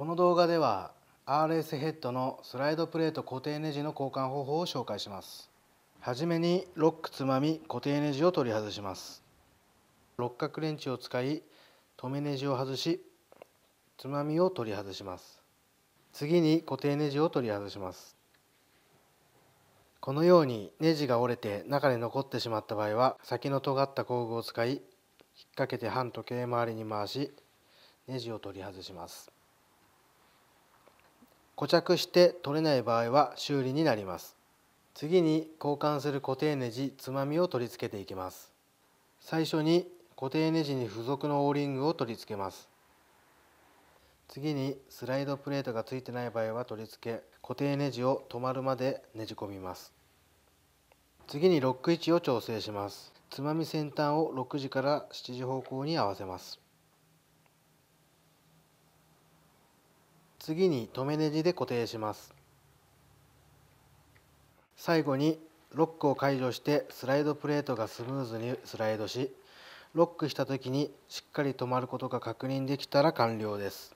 この動画では RS ヘッドのスライドプレート固定ネジの交換方法を紹介しますはじめにロックつまみ固定ネジを取り外します六角レンチを使い止めネジを外しつまみを取り外します次に固定ネジを取り外しますこのようにネジが折れて中に残ってしまった場合は先の尖った工具を使い引っ掛けて反時計回りに回しネジを取り外します固着して取れない場合は修理になります次に交換する固定ネジつまみを取り付けていきます最初に固定ネジに付属のオーリングを取り付けます次にスライドプレートが付いてない場合は取り付け固定ネジを止まるまでねじ込みます次にロック位置を調整しますつまみ先端を6時から7時方向に合わせます次に留めネジで固定します最後にロックを解除してスライドプレートがスムーズにスライドしロックした時にしっかり止まることが確認できたら完了です